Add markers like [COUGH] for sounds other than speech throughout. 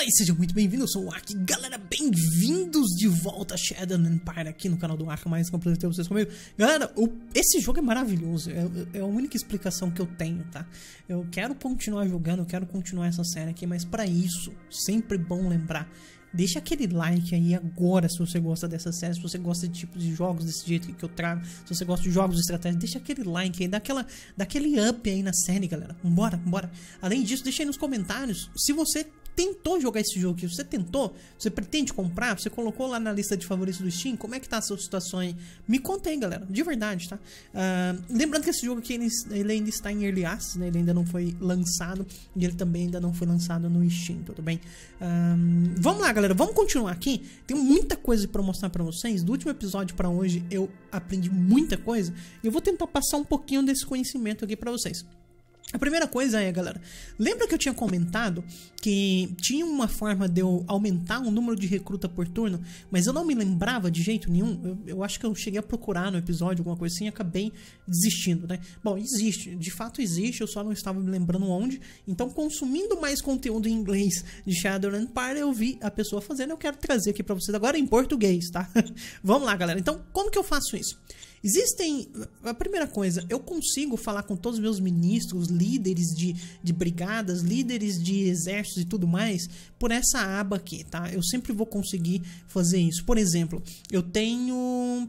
Fala aí, muito bem vindo eu sou o Aki, galera, bem-vindos de volta a Shadow Empire aqui no canal do Aki, mais completo ter vocês comigo. Galera, o, esse jogo é maravilhoso, é, é, a única explicação que eu tenho, tá? Eu quero continuar jogando, eu quero continuar essa série aqui, mas para isso, sempre bom lembrar, deixa aquele like aí agora se você gosta dessa série, se você gosta de tipos de jogos desse jeito que eu trago, se você gosta de jogos de estratégia, deixa aquele like aí, dá, aquela, dá aquele up aí na série, galera. Bora, bora. Além disso, deixa aí nos comentários se você tentou jogar esse jogo aqui, você tentou, você pretende comprar, você colocou lá na lista de favoritos do Steam, como é que tá a sua situação aí? Me aí, galera, de verdade, tá? Uh, lembrando que esse jogo aqui, ele, ele, ainda está em Early Access, né? Ele ainda não foi lançado e ele também ainda não foi lançado no Steam, tudo bem? Uh, vamos lá, galera, vamos continuar aqui. Tem muita coisa para mostrar para vocês. Do último episódio para hoje, eu aprendi muita coisa. Eu vou tentar passar um pouquinho desse conhecimento aqui para vocês. A primeira coisa é, galera, lembra que eu tinha comentado que tinha uma forma de eu aumentar o número de recruta por turno, mas eu não me lembrava de jeito nenhum? Eu, eu acho que eu cheguei a procurar no episódio alguma coisa assim e acabei desistindo, né? Bom, existe, de fato existe, eu só não estava me lembrando onde. Então, consumindo mais conteúdo em inglês de Shadowland Empire, eu vi a pessoa fazendo, eu quero trazer aqui para vocês agora em português, tá? [LAUGHS] Vamos lá, galera. Então, como que eu faço isso? Existem. A primeira coisa, eu consigo falar com todos os meus ministros, líderes de, de brigadas, líderes de exércitos e tudo mais, por essa aba aqui, tá? Eu sempre vou conseguir fazer isso. Por exemplo, eu tenho.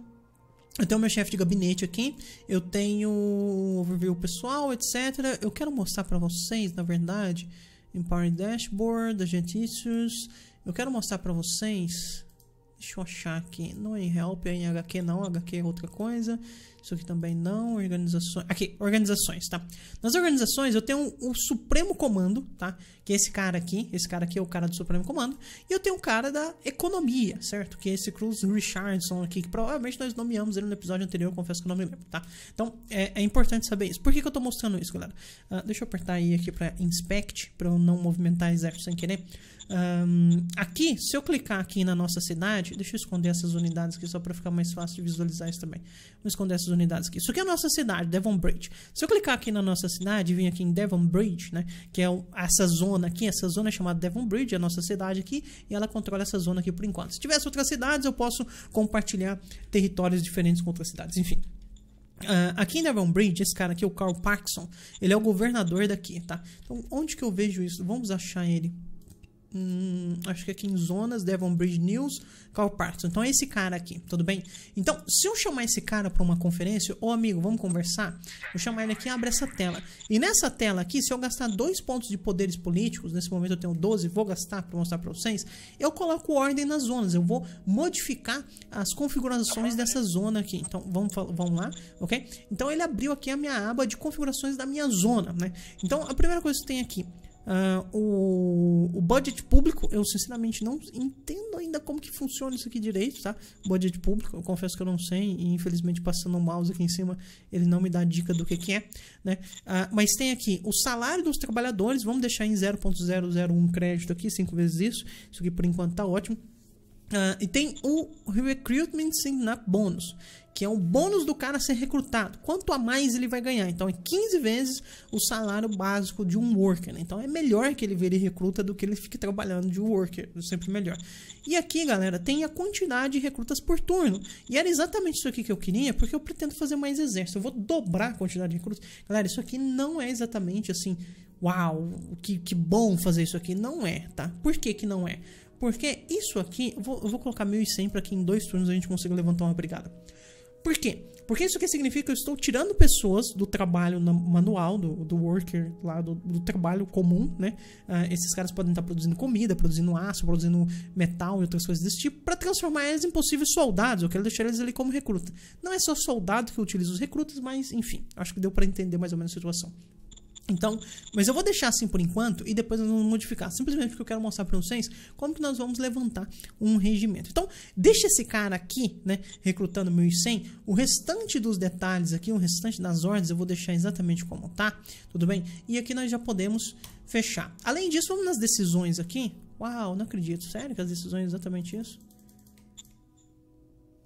Eu tenho meu chefe de gabinete aqui, eu tenho overview pessoal, etc. Eu quero mostrar para vocês, na verdade, Empire Dashboard, Agent Issues. Eu quero mostrar para vocês aqui, não é Help, é em HQ não, HQ é outra coisa. Isso aqui também não, organizações. Aqui, organizações, tá? Nas organizações eu tenho o um, um Supremo Comando, tá? Que é esse cara aqui, esse cara aqui é o cara do Supremo Comando. E eu tenho o cara da Economia, certo? Que é esse Cruz Richardson aqui, que provavelmente nós nomeamos ele no episódio anterior, confesso que eu não me lembro, tá? Então é, é importante saber isso. Por que, que eu tô mostrando isso, galera? Uh, deixa eu apertar aí aqui pra Inspect, pra eu não movimentar exército sem querer. Um, aqui, se eu clicar aqui na nossa cidade, deixa eu esconder essas unidades aqui só pra ficar mais fácil de visualizar isso também. Vou esconder essas unidades aqui. Isso aqui é a nossa cidade, Devon Bridge. Se eu clicar aqui na nossa cidade e vir aqui em Devon Bridge, né? Que é essa zona aqui, essa zona é chamada Bridge é a nossa cidade aqui, e ela controla essa zona aqui por enquanto. Se tivesse outras cidades, eu posso compartilhar territórios diferentes com outras cidades, enfim. Uh, aqui em Devon Bridge esse cara aqui, o Carl Parkson, ele é o governador daqui, tá? Então, onde que eu vejo isso? Vamos achar ele. Hum, acho que aqui em zonas, Devon Bridge News, Carl Parkinson. Então é esse cara aqui, tudo bem? Então, se eu chamar esse cara para uma conferência, ô amigo, vamos conversar? Eu chamar ele aqui abre essa tela. E nessa tela aqui, se eu gastar dois pontos de poderes políticos, nesse momento eu tenho 12, vou gastar para mostrar para vocês, eu coloco ordem nas zonas, eu vou modificar as configurações dessa zona aqui. Então, vamos, vamos lá, ok? Então ele abriu aqui a minha aba de configurações da minha zona, né? Então, a primeira coisa que tem aqui, Uh, o, o budget público, eu sinceramente não entendo ainda como que funciona isso aqui direito, tá? Budget público, eu confesso que eu não sei, e infelizmente passando o mouse aqui em cima, ele não me dá dica do que, que é, né? Uh, mas tem aqui o salário dos trabalhadores, vamos deixar em 0.001 crédito aqui, 5 vezes isso, isso aqui por enquanto tá ótimo. Uh, e tem o Recruitment sign né, Bônus, que é o bônus do cara ser recrutado. Quanto a mais ele vai ganhar? Então é 15 vezes o salário básico de um worker. Né? Então é melhor que ele vire recruta do que ele fique trabalhando de worker, é sempre melhor. E aqui, galera, tem a quantidade de recrutas por turno. E era exatamente isso aqui que eu queria, porque eu pretendo fazer mais exército. Eu vou dobrar a quantidade de recrutas. Galera, isso aqui não é exatamente assim, uau, que, que bom fazer isso aqui. Não é, tá? Por que que não é? Porque isso aqui, eu vou, eu vou colocar 1.100 para que em dois turnos a gente consiga levantar uma brigada. Por quê? Porque isso aqui significa que eu estou tirando pessoas do trabalho manual, do, do worker lá, do, do trabalho comum, né? Uh, esses caras podem estar produzindo comida, produzindo aço, produzindo metal e outras coisas desse tipo, para transformar eles em possíveis soldados. Eu quero deixar eles ali como recruta. Não é só soldado que utiliza os recrutas, mas enfim, acho que deu para entender mais ou menos a situação. Então, mas eu vou deixar assim por enquanto e depois nós vamos modificar, simplesmente porque eu quero mostrar para vocês como que nós vamos levantar um regimento. Então, deixa esse cara aqui, né, recrutando 1100, o restante dos detalhes aqui, o restante das ordens eu vou deixar exatamente como tá, tudo bem? E aqui nós já podemos fechar. Além disso, vamos nas decisões aqui. Uau, não acredito, sério que as decisões é exatamente isso?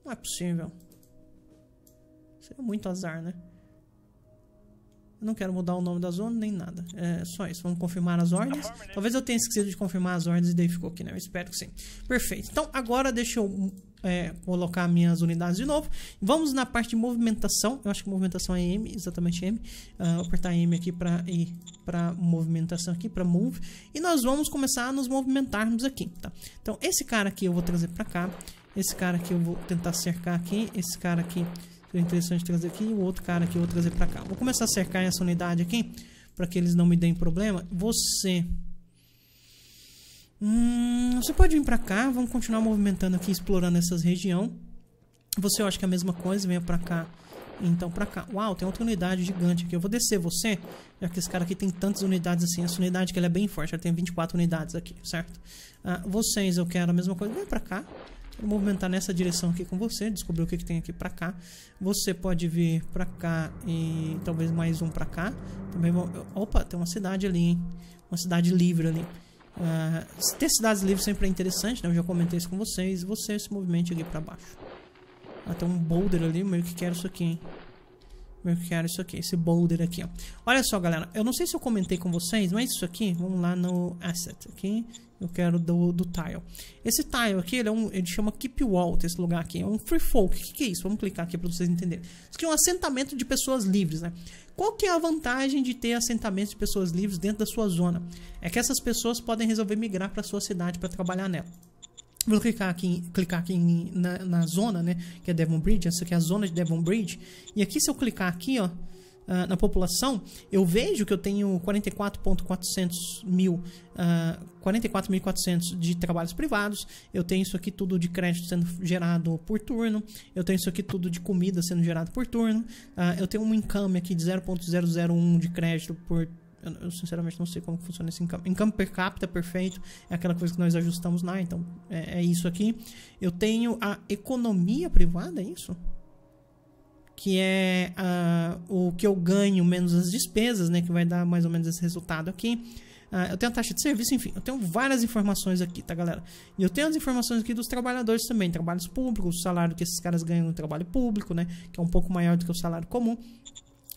Não é possível. Seria é muito azar, né? Eu não quero mudar o nome da zona nem nada. É só isso. Vamos confirmar as ordens. Tá né? Talvez eu tenha esquecido de confirmar as ordens e daí ficou aqui, né? Eu espero que sim. Perfeito. Então agora deixa eu é, colocar minhas unidades de novo. Vamos na parte de movimentação. Eu acho que movimentação é M, exatamente M. Uh, vou apertar M aqui para ir para movimentação aqui, para move. E nós vamos começar a nos movimentarmos aqui, tá? Então esse cara aqui eu vou trazer para cá. Esse cara aqui eu vou tentar cercar aqui. Esse cara aqui é interessante trazer aqui, o outro cara aqui eu vou trazer para cá. Vou começar a cercar essa unidade aqui, para que eles não me deem problema. Você... Hum, você pode vir para cá, vamos continuar movimentando aqui, explorando essas regiões. Você eu acho que é a mesma coisa, venha para cá, então para cá. Uau, tem outra unidade gigante aqui. Eu vou descer você, já que esse cara aqui tem tantas unidades assim. Essa unidade que ela é bem forte, ela tem 24 unidades aqui, certo? Ah, vocês eu quero a mesma coisa, venha para cá. Vou movimentar nessa direção aqui com você, descobrir o que, que tem aqui pra cá. Você pode vir pra cá e talvez mais um pra cá. Também vou... Opa, tem uma cidade ali, hein? Uma cidade livre ali. Uh, ter cidades livres sempre é interessante, né? Eu já comentei isso com vocês. Você se movimente aqui pra baixo. Ah, tem um boulder ali, meio que quero isso aqui, hein? Meio que quero isso aqui, esse boulder aqui, ó. Olha só, galera. Eu não sei se eu comentei com vocês, mas isso aqui... Vamos lá no asset aqui. Okay? Eu quero do, do tile. Esse tile aqui, ele, é um, ele chama Keep Wall, esse lugar aqui. É um free folk. O que, que é isso? Vamos clicar aqui para vocês entenderem. Isso aqui é um assentamento de pessoas livres, né? Qual que é a vantagem de ter assentamentos de pessoas livres dentro da sua zona? É que essas pessoas podem resolver migrar para sua cidade para trabalhar nela. Vou clicar aqui, clicar aqui na, na zona, né? Que é Devon Bridge. Essa aqui é a zona de Devon Bridge. E aqui, se eu clicar aqui, ó uh, na população, eu vejo que eu tenho 44.400 mil, uh, ah, 44.400 de trabalhos privados, eu tenho isso aqui tudo de crédito sendo gerado por turno, eu tenho isso aqui tudo de comida sendo gerado por turno, uh, eu tenho um income aqui de 0.001 de crédito por eu, sinceramente não sei como funciona esse income. Income per capita perfeito é aquela coisa que nós ajustamos lá, então é, é isso aqui. Eu tenho a economia privada, é isso? que é uh, o que eu ganho menos as despesas, né? Que vai dar mais ou menos esse resultado aqui. Uh, eu tenho a taxa de serviço, enfim, eu tenho várias informações aqui, tá, galera? E eu tenho as informações aqui dos trabalhadores também, trabalhos públicos, o salário que esses caras ganham no trabalho público, né? Que é um pouco maior do que o salário comum.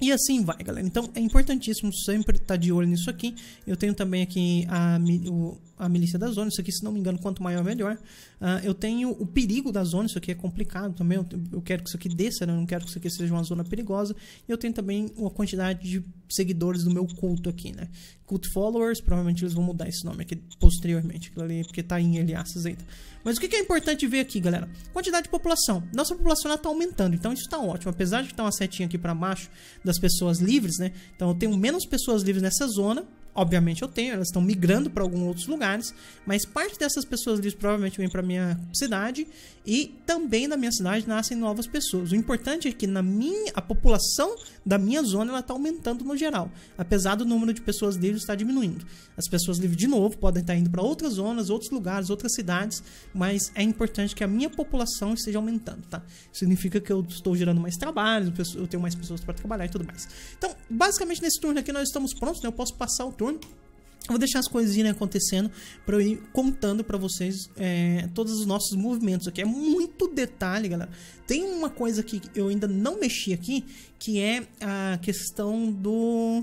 E assim vai, galera. Então é importantíssimo sempre estar tá de olho nisso aqui. Eu tenho também aqui a, o, a milícia da zona. Isso aqui, se não me engano, quanto maior, melhor. Uh, eu tenho o perigo da zona. Isso aqui é complicado também. Eu, eu quero que isso aqui desça, né? eu não quero que isso aqui seja uma zona perigosa. E eu tenho também uma quantidade de seguidores do meu culto aqui, né? Cult Followers, provavelmente eles vão mudar esse nome aqui posteriormente, ali, porque tá em aliaças ainda. Mas o que é importante ver aqui, galera? Quantidade de população. Nossa população está aumentando, então isso está ótimo. Apesar de estar tá uma setinha aqui para baixo das pessoas livres, né? Então eu tenho menos pessoas livres nessa zona, Obviamente eu tenho, elas estão migrando para alguns outros lugares, mas parte dessas pessoas livres provavelmente vem para minha cidade e também na minha cidade nascem novas pessoas. O importante é que na minha a população da minha zona ela está aumentando no geral, apesar do número de pessoas livres estar tá diminuindo. As pessoas livres de novo podem estar tá indo para outras zonas, outros lugares, outras cidades, mas é importante que a minha população esteja aumentando, tá? Significa que eu estou gerando mais trabalho, eu tenho mais pessoas para trabalhar e tudo mais. Então, basicamente nesse turno aqui nós estamos prontos, né? Eu posso passar o turno eu vou deixar as coisinhas né, acontecendo para eu ir contando para vocês é, todos os nossos movimentos aqui. É muito detalhe, galera. Tem uma coisa que eu ainda não mexi aqui, que é a questão do...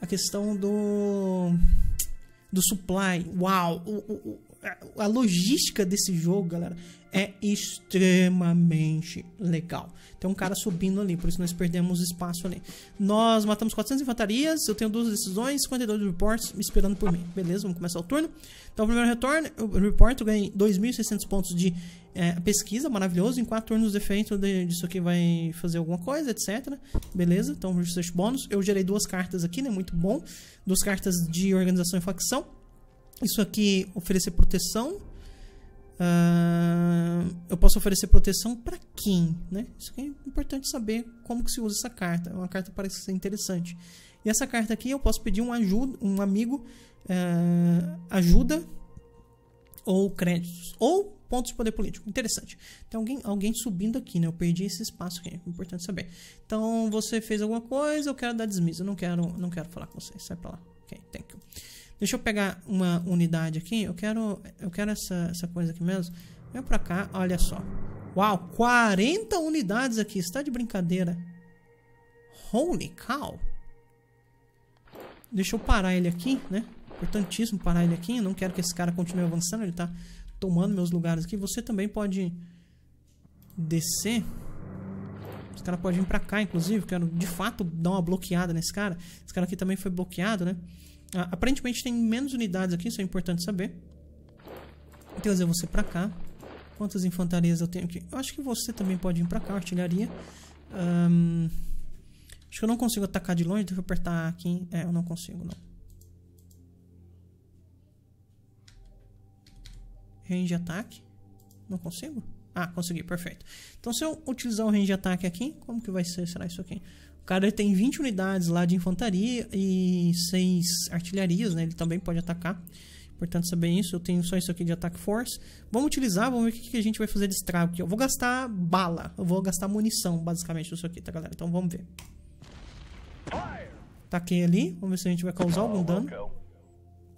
A questão do... Do supply. Uau! O, o, a logística desse jogo, galera, é extremamente legal. Tem um cara subindo ali, por isso nós perdemos espaço ali. Nós matamos 400 infantarias, eu tenho duas decisões, 52 reports esperando por mim. Beleza, vamos começar o turno. Então, o primeiro retorno, o report, eu ganhei 2.600 pontos de é, pesquisa, maravilhoso. Em 4 turnos efeito de, disso aqui vai fazer alguma coisa, etc. Beleza, então, research bônus. Eu gerei duas cartas aqui, né, muito bom. Duas cartas de organização e facção. Isso aqui, oferecer proteção. Uh, eu posso oferecer proteção para quem, né? Isso aqui é importante saber como que se usa essa carta. É uma carta parece ser interessante. E essa carta aqui eu posso pedir um ajuda, um amigo uh, ajuda ou créditos ou pontos de poder político. Interessante. Tem alguém, alguém subindo aqui, né? Eu perdi esse espaço aqui. É importante saber. Então você fez alguma coisa, eu quero dar desmisa. Eu não quero, não quero falar com vocês. Sai para lá. Ok, thank you. Deixa eu pegar uma unidade aqui. Eu quero, eu quero essa, essa coisa aqui mesmo. Vem pra cá, olha só. Uau, 40 unidades aqui. Está de brincadeira. Holy cow. Deixa eu parar ele aqui, né? Importantíssimo parar ele aqui. Eu não quero que esse cara continue avançando. Ele tá tomando meus lugares aqui. Você também pode descer. Esse cara pode vir pra cá, inclusive. Quero, de fato, dar uma bloqueada nesse cara. Esse cara aqui também foi bloqueado, né? Ah, aparentemente tem menos unidades aqui, isso é importante saber. Então, vou trazer você pra cá. Quantas infantarias eu tenho aqui? Eu acho que você também pode vir pra cá, artilharia. Um, acho que eu não consigo atacar de longe, deixa eu apertar aqui. É, eu não consigo, não. Range de ataque. Não consigo? Ah, consegui, perfeito. Então se eu utilizar o range de ataque aqui, como que vai ser, será isso aqui? O cara tem 20 unidades lá de infantaria e 6 artilharias, né? Ele também pode atacar. Importante saber isso. Eu tenho só isso aqui de ataque force. Vamos utilizar, vamos ver o que a gente vai fazer de estrago aqui. Eu vou gastar bala, eu vou gastar munição, basicamente, isso aqui, tá, galera? Então vamos ver. Taquei ali, vamos ver se a gente vai causar algum dano.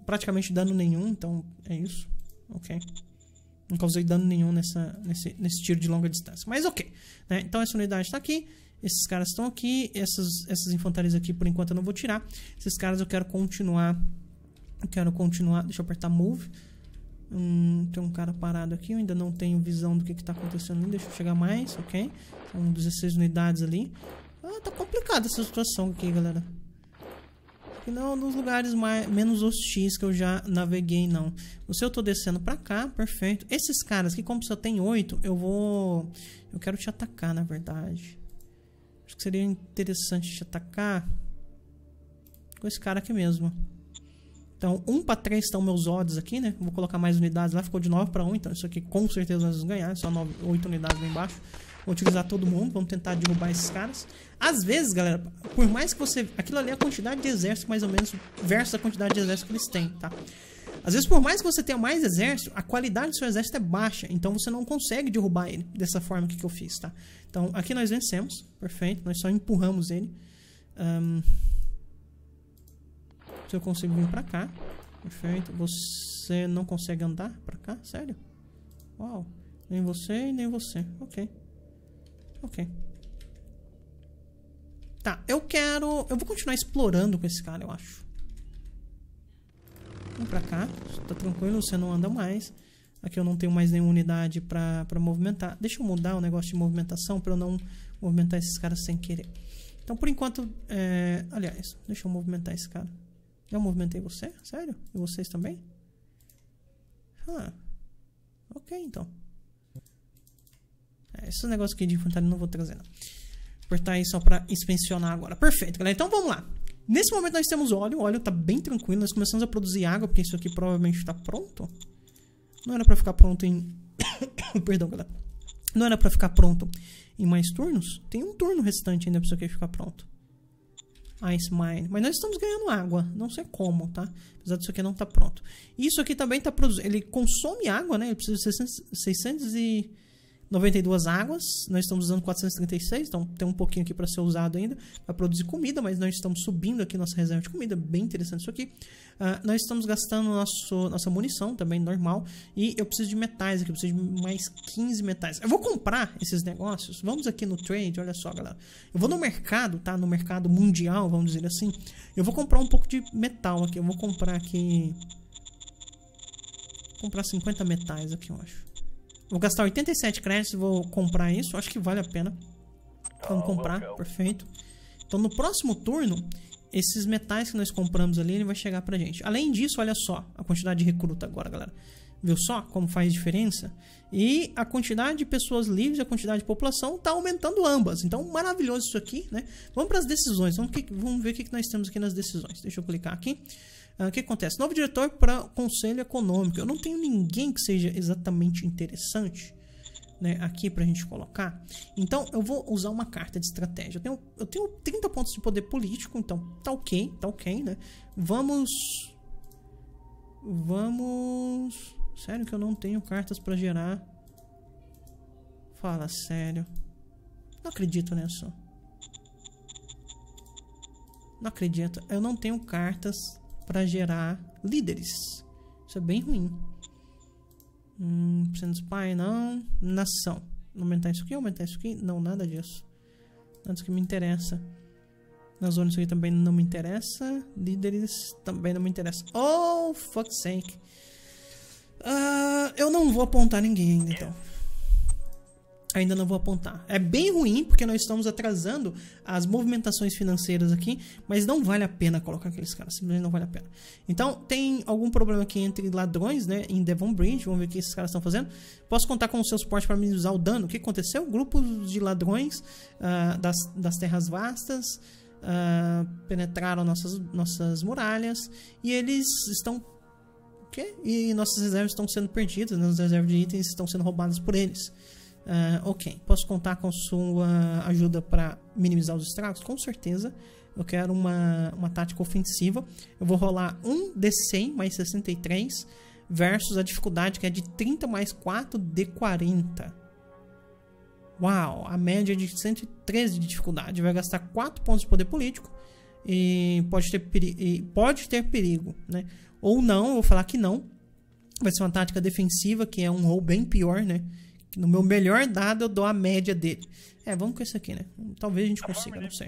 Praticamente dano nenhum, então é isso. Ok. Não causei dano nenhum nessa, nesse, nesse tiro de longa distância. Mas ok. Né? Então essa unidade está aqui. Esses caras estão aqui, essas, essas infantarias aqui por enquanto eu não vou tirar. Esses caras eu quero continuar. Eu quero continuar. Deixa eu apertar move. Hum, tem um cara parado aqui, eu ainda não tenho visão do que, está acontecendo ali. Deixa eu chegar mais, ok? São 16 unidades ali. Ah, tá complicada essa situação aqui, galera. Aqui não é um dos lugares mais, menos hostis que eu já naveguei, não. Se eu tô descendo pra cá, perfeito. Esses caras aqui, como só tem oito, eu vou... Eu quero te atacar, na verdade. Acho que seria interessante te atacar com esse cara aqui mesmo. Então, 1 para 3 estão meus odds aqui, né? Vou colocar mais unidades lá, ficou de 9 para 1, então isso aqui com certeza nós vamos ganhar, é só 8 unidades lá embaixo. Vou utilizar todo mundo, vamos tentar derrubar esses caras. Às vezes, galera, por mais que você... Aquilo ali é a quantidade de exército, mais ou menos, versus a quantidade de exército que eles têm, tá? Às vezes, por mais que você tenha mais exército, a qualidade do seu exército é baixa, então você não consegue derrubar ele dessa forma que eu fiz, tá? Então, aqui nós vencemos, perfeito, nós só empurramos ele. Um, se eu consigo vir pra cá, perfeito. Você não consegue andar pra cá? Sério? Uau, nem você nem você, ok. Ok. Tá, eu quero... Eu vou continuar explorando com esse cara, eu acho. Vem pra cá, tá tranquilo, você não anda mais. Aqui eu não tenho mais nenhuma unidade pra, pra movimentar. Deixa eu mudar o negócio de movimentação pra eu não movimentar esses caras sem querer. Então, por enquanto, é... aliás, deixa eu movimentar esse cara. Eu movimentei você? Sério? E vocês também? Ah, ok então. É, esses negócios aqui de infantaria eu não vou trazer não. Apertar aí só pra inspecionar agora. Perfeito, galera. Então vamos lá. Nesse momento nós temos óleo, o óleo tá bem tranquilo, nós começamos a produzir água, porque isso aqui provavelmente está pronto. Não era para ficar pronto em... [COUGHS] Perdão, galera. Não era para ficar pronto em mais turnos? Tem um turno restante ainda pra isso aqui ficar pronto. Ice Mine. Mas nós estamos ganhando água. Não sei como, tá? Apesar disso aqui não tá pronto. Isso aqui também tá produzindo... Ele consome água, né? Ele precisa de 600 e... 92 águas, nós estamos usando 436, então tem um pouquinho aqui para ser usado ainda para produzir comida, mas nós estamos subindo aqui nossa reserva de comida, bem interessante isso aqui. Uh, nós estamos gastando nosso, nossa munição também, normal, e eu preciso de metais aqui, eu preciso de mais 15 metais. Eu vou comprar esses negócios, vamos aqui no trade, olha só galera, eu vou no mercado, tá, no mercado mundial, vamos dizer assim, eu vou comprar um pouco de metal aqui, eu vou comprar aqui... Vou comprar 50 metais aqui, eu acho. Vou gastar 87 créditos, vou comprar isso. Acho que vale a pena. Vamos ah, comprar, perfeito. Então no próximo turno, esses metais que nós compramos ali, ele vai chegar pra gente. Além disso, olha só a quantidade de recruta agora, galera. Viu só como faz diferença? E a quantidade de pessoas livres, a quantidade de população tá aumentando ambas. Então, maravilhoso isso aqui, né? Vamos para as decisões. Vamos, vamos ver o que, que nós temos aqui nas decisões. Deixa eu clicar aqui. Ah, o que acontece? Novo diretório para conselho econômico. Eu não tenho ninguém que seja exatamente interessante né, aqui para a gente colocar. Então eu vou usar uma carta de estratégia. Eu tenho, eu tenho 30 pontos de poder político, então tá ok, tá ok, né? Vamos. Vamos. Sério que eu não tenho cartas para gerar. Fala sério. Não acredito nisso. Não acredito. Eu não tenho cartas para gerar líderes. Isso é bem ruim. Hum, precisando spy, não. Nação. Aumentar isso aqui, aumentar isso aqui. Não, nada disso. Nada disso que me interessa. Na zona isso aqui também não me interessa. Líderes também não me interessa. Oh, fuck sake. Uh, eu não vou apontar ninguém ainda, então ainda não vou apontar. É bem ruim porque nós estamos atrasando as movimentações financeiras aqui, mas não vale a pena colocar aqueles caras, simplesmente não vale a pena. Então, tem algum problema aqui entre ladrões, né, em Devon Bridge, vamos ver o que esses caras estão fazendo. Posso contar com o seu suporte para minimizar o dano? O que aconteceu? Grupos de ladrões uh, das, das terras vastas uh, penetraram nossas, nossas muralhas e eles estão o e nossas reservas estão sendo perdidas, nossas né, reservas de itens estão sendo roubadas por eles. Uh, ok, posso contar com sua ajuda para minimizar os estragos? Com certeza. Eu quero uma, uma tática ofensiva. Eu vou rolar um D100 mais 63 versus a dificuldade que é de 30 mais 4 D40. Uau, a média é de 113 de dificuldade. Vai gastar 4 pontos de poder político e pode ter, e pode ter perigo, né? Ou não, eu vou falar que não. Vai ser uma tática defensiva, que é um rol bem pior, né? No meu melhor dado, eu dou a média dele. É, vamos com esse aqui, né? Talvez a gente consiga, não sei.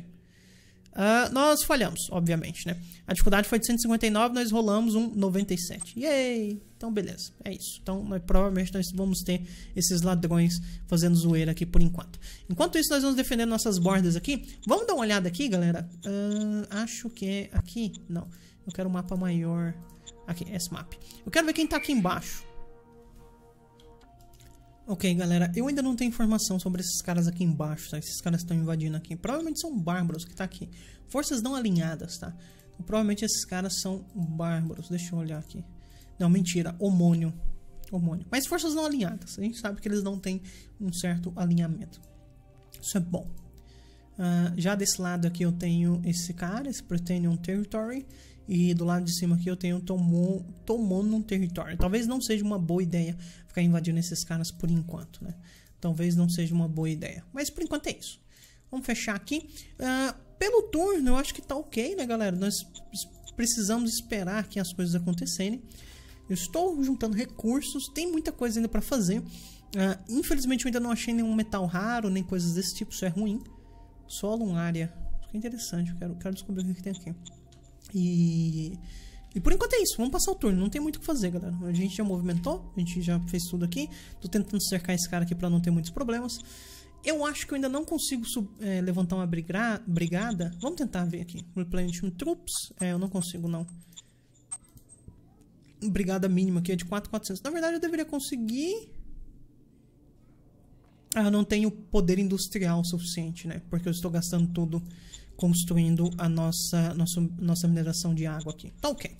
Uh, nós falhamos, obviamente, né? A dificuldade foi de 159, nós rolamos um 97. Yay! Então, beleza, é isso. Então, nós, provavelmente nós vamos ter esses ladrões fazendo zoeira aqui por enquanto. Enquanto isso, nós vamos defender nossas bordas aqui. Vamos dar uma olhada aqui, galera? Uh, acho que é aqui. Não, eu quero um mapa maior. Aqui, esse mapa. Eu quero ver quem tá aqui embaixo. Ok, galera, eu ainda não tenho informação sobre esses caras aqui embaixo, tá? Esses caras estão invadindo aqui. Provavelmente são bárbaros que tá aqui. Forças não alinhadas, tá? Então, provavelmente esses caras são bárbaros. Deixa eu olhar aqui. Não, mentira. Homônio. Homônio. Mas forças não alinhadas. A gente sabe que eles não têm um certo alinhamento. Isso é bom. Uh, já desse lado aqui eu tenho esse cara, esse Pretendium Territory. E do lado de cima aqui eu tenho Tomon, Tomon num território. Talvez não seja uma boa ideia ficar invadindo esses caras por enquanto, né? Talvez não seja uma boa ideia. Mas por enquanto é isso. Vamos fechar aqui. Uh, pelo turno eu acho que tá ok, né, galera? Nós precisamos esperar que as coisas acontecerem. Eu estou juntando recursos, tem muita coisa ainda para fazer. Uh, infelizmente eu ainda não achei nenhum metal raro, nem coisas desse tipo, isso é ruim. Solo um área. Isso que é interessante, eu quero, quero descobrir o que tem aqui. E. E por enquanto é isso, vamos passar o turno, não tem muito o que fazer, galera. A gente já movimentou, a gente já fez tudo aqui. Tô tentando cercar esse cara aqui pra não ter muitos problemas. Eu acho que eu ainda não consigo sub, é, levantar uma brigada. Vamos tentar ver aqui. Replenishment Troops. É, eu não consigo, não. Brigada mínima aqui é de 4,400. Na verdade, eu deveria conseguir... Ah, eu não tenho poder industrial suficiente, né? Porque eu estou gastando tudo construindo a nossa, nossa, nossa mineração de água aqui. Tá ok.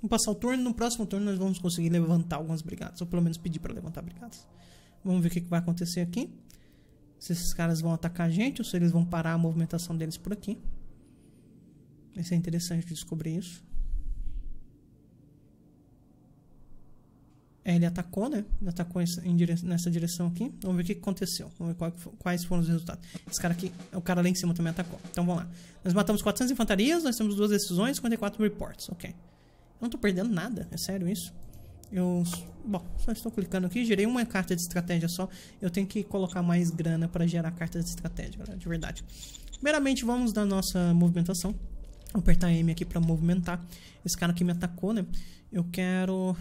Vamos passar o turno. No próximo turno nós vamos conseguir levantar algumas brigadas. Ou pelo menos pedir para levantar brigadas. Vamos ver o que, que vai acontecer aqui. Se esses caras vão atacar a gente ou se eles vão parar a movimentação deles por aqui. Vai ser interessante descobrir isso. É, ele atacou, né? Ele atacou dire... nessa direção aqui. Vamos ver o que aconteceu. Vamos ver quais foram os resultados. Esse cara aqui, o cara lá em cima também atacou. Então vamos lá. Nós matamos 400 infantarias, nós temos duas decisões, 54 reports. Ok. Eu não tô perdendo nada, é sério isso? Eu, bom, só estou clicando aqui, gerei uma carta de estratégia só. Eu tenho que colocar mais grana para gerar cartas de estratégia, galera, de verdade. Primeiramente, vamos dar nossa movimentação. Vou apertar M aqui para movimentar. Esse cara aqui me atacou, né? Eu quero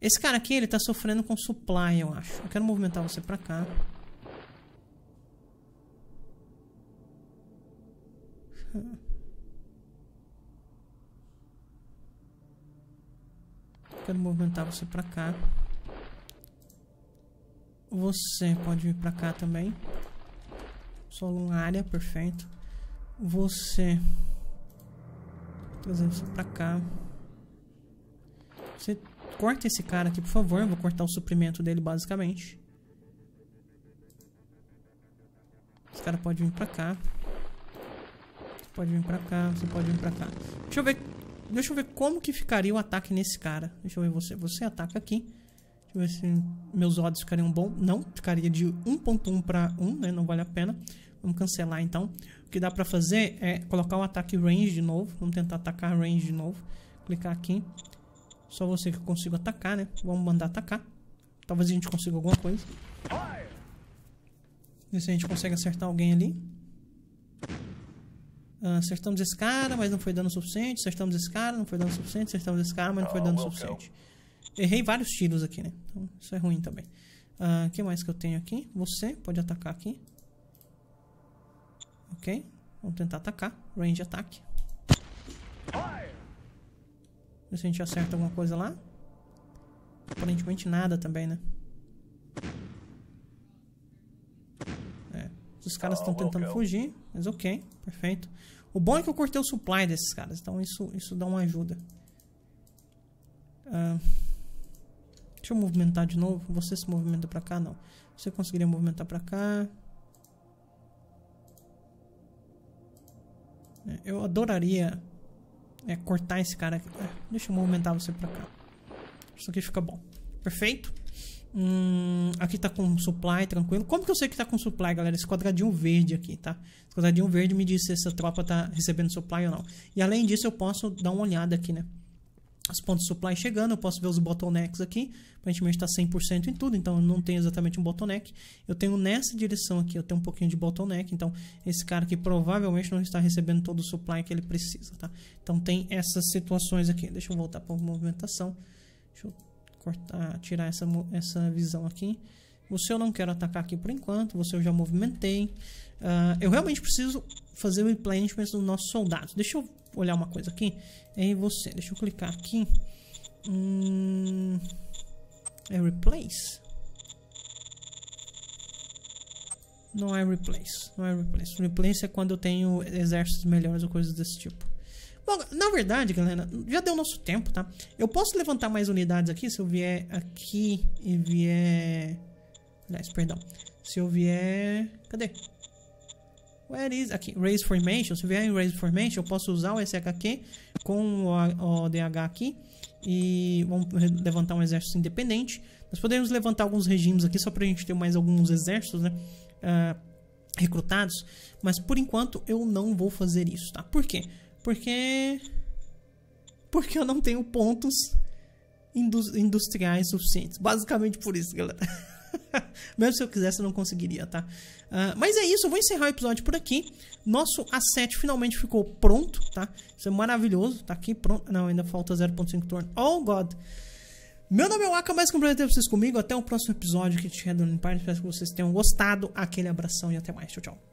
esse cara aqui, ele tá sofrendo com supply, eu acho. Eu quero movimentar você pra cá. Eu quero movimentar você pra cá. Você pode vir pra cá também. solo uma área, perfeito. Você... Trazendo você pra cá. Você corta esse cara aqui, por favor. Eu vou cortar o suprimento dele, basicamente. Esse cara pode vir pra cá. Você pode vir pra cá, você pode vir pra cá. Deixa eu ver... Deixa eu ver como que ficaria o ataque nesse cara. Deixa eu ver você. Você ataca aqui. Deixa eu ver se meus odds ficariam bom. Não, ficaria de 1.1 pra 1, né? Não vale a pena. Vamos cancelar então. O que dá pra fazer é colocar o ataque range de novo. Vamos tentar atacar range de novo. Clicar aqui. Só você que eu consigo atacar, né? Vamos mandar atacar. Talvez a gente consiga alguma coisa. Vê se a gente consegue acertar alguém ali. Ah, acertamos esse cara, mas não foi dano suficiente. Acertamos esse cara, não foi dano suficiente. Acertamos esse cara, mas não foi dano suficiente. Errei vários tiros aqui, né? Então, isso é ruim também. O ah, que mais que eu tenho aqui? Você pode atacar aqui. Ok. Vamos tentar atacar. Range ataque. Fire! Ver se a gente acerta alguma coisa lá. Aparentemente nada também, né? É. Os caras estão tentando fugir, mas ok, perfeito. O bom é que eu cortei o supply desses caras, então isso, isso dá uma ajuda. Uh, deixa eu movimentar de novo. Você se movimenta pra cá? Não. Você conseguiria movimentar pra cá? É, eu adoraria é cortar esse cara aqui. É, deixa eu movimentar você pra cá. Isso aqui fica bom. Perfeito. Hum, aqui tá com supply, tranquilo. Como que eu sei que tá com supply, galera? Esse quadradinho verde aqui, tá? Esse quadradinho verde me diz se essa tropa tá recebendo supply ou não. E além disso, eu posso dar uma olhada aqui, né? os pontos de supply chegando, eu posso ver os bottlenecks aqui, aparentemente está 100% em tudo, então eu não tenho exatamente um bottleneck, eu tenho nessa direção aqui, eu tenho um pouquinho de bottleneck, então esse cara aqui provavelmente não está recebendo todo o supply que ele precisa, tá? Então tem essas situações aqui, deixa eu voltar para a movimentação, deixa eu cortar, tirar essa, essa visão aqui, você eu não quero atacar aqui por enquanto, você eu já movimentei, uh, eu realmente preciso fazer o replenishment dos nossos soldados, deixa eu olhar uma coisa aqui. É em você. Deixa eu clicar aqui. Hum, é replace? Não é replace. Não é replace. Replace é quando eu tenho exércitos melhores ou coisas desse tipo. Bom, na verdade, galera, já deu nosso tempo, tá? Eu posso levantar mais unidades aqui se eu vier aqui e vier... Aliás, perdão. Se eu vier... Cadê? Where is aqui, raise formation, se vier em raise formation, eu posso usar o SHQ com o ODH aqui e vamos levantar um exército independente. Nós podemos levantar alguns regimes aqui só para a gente ter mais alguns exércitos, né? Uh, recrutados, mas por enquanto eu não vou fazer isso, tá? Por quê? Porque porque eu não tenho pontos industriais suficientes. Basicamente por isso, galera. [LAUGHS] [LAUGHS] Mesmo se eu quisesse, eu não conseguiria, tá? Uh, mas é isso, eu vou encerrar o episódio por aqui. Nosso A7 finalmente ficou pronto, tá? Isso é maravilhoso, tá aqui pronto. Não, ainda falta 0.5 turn. Oh, God! Meu nome é Waka, mais um prazer ter vocês comigo. Até o próximo episódio que Shadow Empire. Espero que vocês tenham gostado. Aquele abração e até mais. Tchau, tchau.